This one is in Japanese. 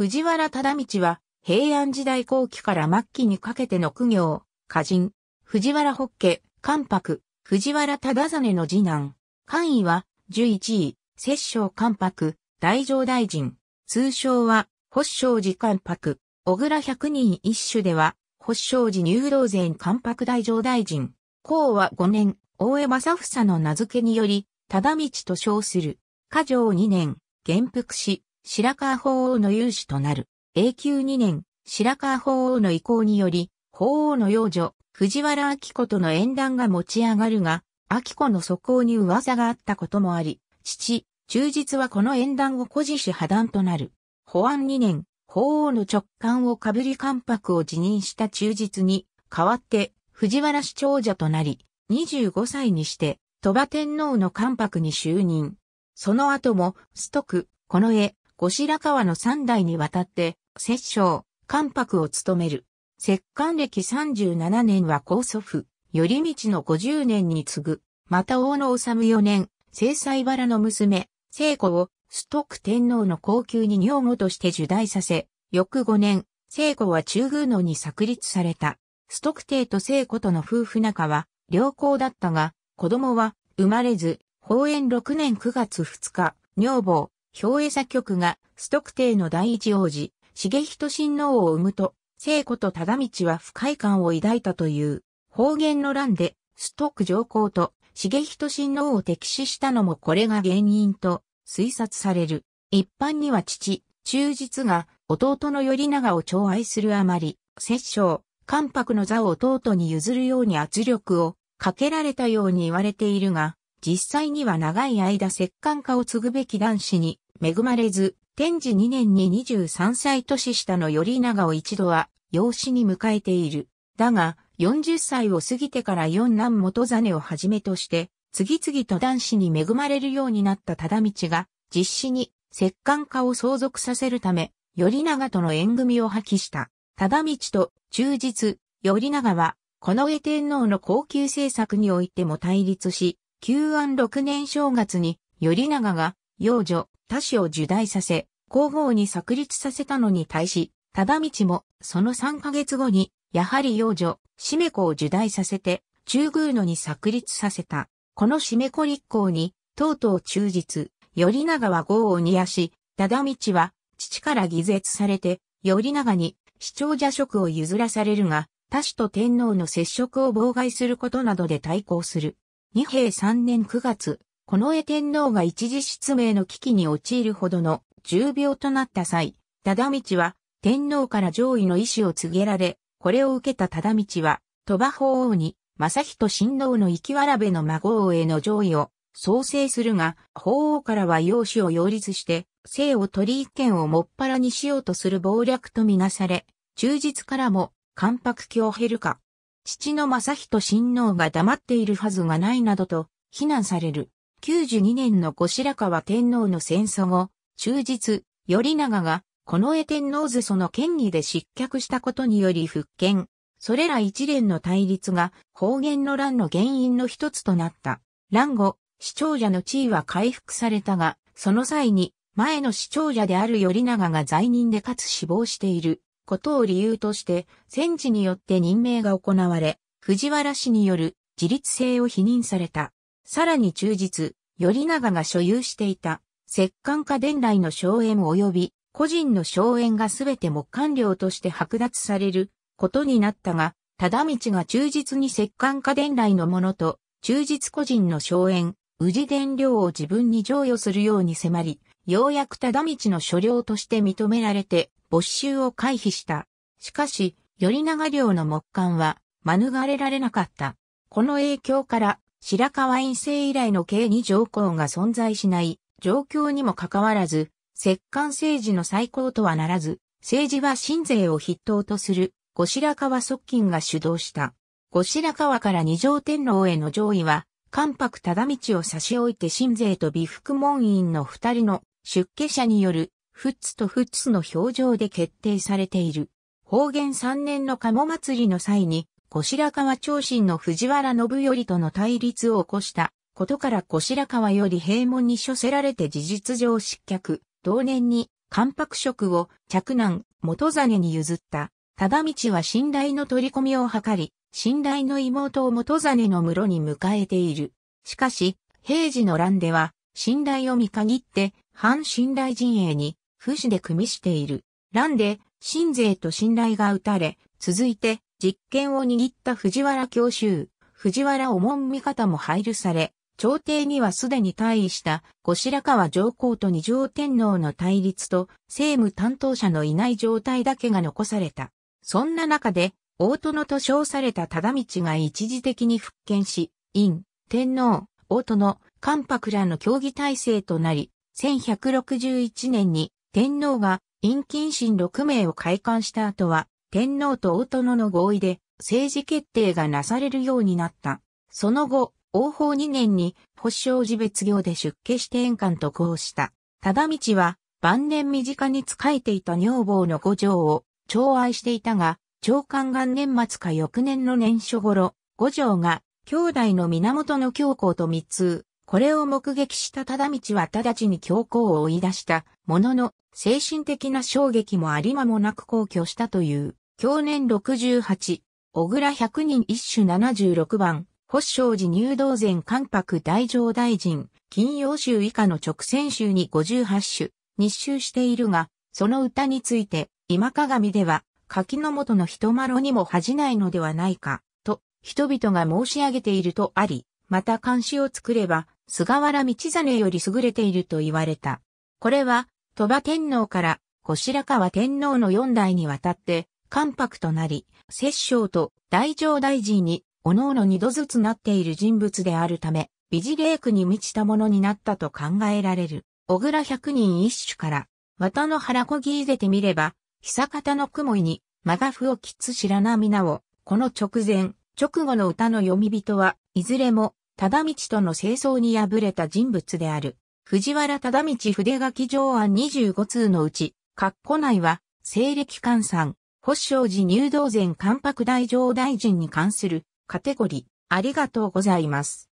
藤原忠道は、平安時代後期から末期にかけての苦行、歌人、藤原北家、関白、藤原忠真の次男。官位は、11位、摂政関白、大乗大臣。通称は、保証寺関白。小倉百人一首では、保証寺入道前関白大乗大臣。公は5年、大江正房の名付けにより、忠道と称する。家上2年、元服し、白川法皇の勇士となる。永久2年、白川法皇の意向により、法皇の幼女、藤原明子との縁談が持ち上がるが、明子の素行に噂があったこともあり、父、忠実はこの縁談を孤児し破談となる。保安2年、法皇の直感をかぶり関白を辞任した忠実に、代わって藤原市長者となり、25歳にして、鳥羽天皇の関白に就任。その後も、ストク、この絵、後白河の三代にわたって、摂政、関白を務める。摂関歴37年は高祖父、頼道の50年に次ぐ、また大野治四年、正妻原の娘、聖子を、ストック天皇の皇宮に女房として受代させ、翌5年、聖子は中宮のに作立された。ストック帝と聖子との夫婦仲は、良好だったが、子供は、生まれず、法園6年9月2日、女房、表絵作曲が、ストック帝の第一王子、重仁親王を生むと、聖子と忠道は不快感を抱いたという、方言の乱で、ストック上皇と重仁親王を敵視したのもこれが原因と推察される。一般には父、忠実が弟の頼長を寵愛するあまり、摂政、関白の座を弟に譲るように圧力をかけられたように言われているが、実際には長い間摂関家を継ぐべき男子に恵まれず、天智2年に23歳年下の頼長を一度は養子に迎えている。だが、40歳を過ぎてから四男元真をはじめとして、次々と男子に恵まれるようになった忠道が、実施に摂関家を相続させるため、頼長との縁組を破棄した。忠道と忠実、頼長は、この上天皇の高級政策においても対立し、旧安6年正月に、頼長が幼女、他子を受代させ、皇后に作立させたのに対し、忠道も、その3ヶ月後に、やはり幼女、しめ子を受代させて、中宮野に作立させた。このしめ子立候に、とうとう忠実、頼長は豪を煮やし、忠道は、父から偽絶されて、頼長に、市長者職を譲らされるが、他子と天皇の接触を妨害することなどで対抗する。二平三年九月、近衛天皇が一時失明の危機に陥るほどの重病となった際、忠道は天皇から上位の意思を告げられ、これを受けた忠道は、鳥羽法王に、正人親王の生きわらべの孫王への上位を創生するが、法王からは養子を擁立して、生を取り一見をもっぱらにしようとする謀略とみなされ、忠実からも、関白をヘルか。父の正人親王が黙っているはずがないなどと、非難される。92年の後白河天皇の戦争後、忠実、頼長が、近衛天皇図その権威で失脚したことにより復権。それら一連の対立が方言の乱の原因の一つとなった。乱後、視聴者の地位は回復されたが、その際に前の視聴者である頼長が在任でかつ死亡していることを理由として戦時によって任命が行われ、藤原氏による自立性を否認された。さらに忠実、頼長が所有していた、摂関家伝来の荘園及び個人の荘園がすべて木官僚として剥奪されることになったが、忠道が忠実に摂関家伝来のものと、忠実個人の荘園、宇治伝領を自分に譲与するように迫り、ようやく忠道の所領として認められて、没収を回避した。しかし、頼長領の木管は、免れられなかった。この影響から、白河院政以来の刑に条項が存在しない状況にもかかわらず、摂関政治の最高とはならず、政治は新税を筆頭とする後白河側近が主導した。後白河から二条天皇への上位は、関白忠道を差し置いて新税と美福門院の二人の出家者による、フッツとフッツの表情で決定されている。方言三年の鴨祭りの際に、後白河長身の藤原信頼との対立を起こしたことから後白河より平門に処せられて事実上失脚、同年に関白職を嫡男元真に譲った。忠道は信頼の取り込みを図り、信頼の妹を元真の室に迎えている。しかし、平時の乱では、信頼を見限って、反信頼陣営に、不死で組みしている。乱で、信税と信頼が打たれ、続いて、実権を握った藤原教習、藤原おん味方も配慮され、朝廷にはすでに退位した後白河上皇と二条天皇の対立と政務担当者のいない状態だけが残された。そんな中で、大殿と称された忠道が一時的に復権し、院、天皇、大殿、関白らの協議体制となり、1161年に天皇が院近臣6名を開館した後は、天皇と大殿の合意で政治決定がなされるようになった。その後、王法2年に保証寺別業で出家して円官と交した。忠道は晩年身近に仕えていた女房の五条を寵愛していたが、長官元年末か翌年の年初頃、五条が兄弟の源の教皇と密通。これを目撃した忠道は直ちに教皇を追い出したものの、精神的な衝撃もありまもなく皇居したという。享年68、小倉百人一首76番、保証寺入道前関白大乗大臣、金曜州以下の直線州に58首、日集しているが、その歌について、今鏡では、柿の元の人まろにも恥じないのではないか、と、人々が申し上げているとあり、また漢詩を作れば、菅原道真より優れていると言われた。これは、鳥羽天皇から、後白河天皇の四代にわたって、関白となり、摂政と大乗大臣に、おのおの二度ずつなっている人物であるため、美事霊句に満ちたものになったと考えられる。小倉百人一首から、綿の原こぎ入れてみれば、久方の雲に、マガフをきつ白ななお、この直前、直後の歌の読み人は、いずれも、忠道との清掃に敗れた人物である。藤原忠道筆書き上案25通のうち、括弧内は、西暦換算、保証寺入道前関白大乗大臣に関するカテゴリー、ありがとうございます。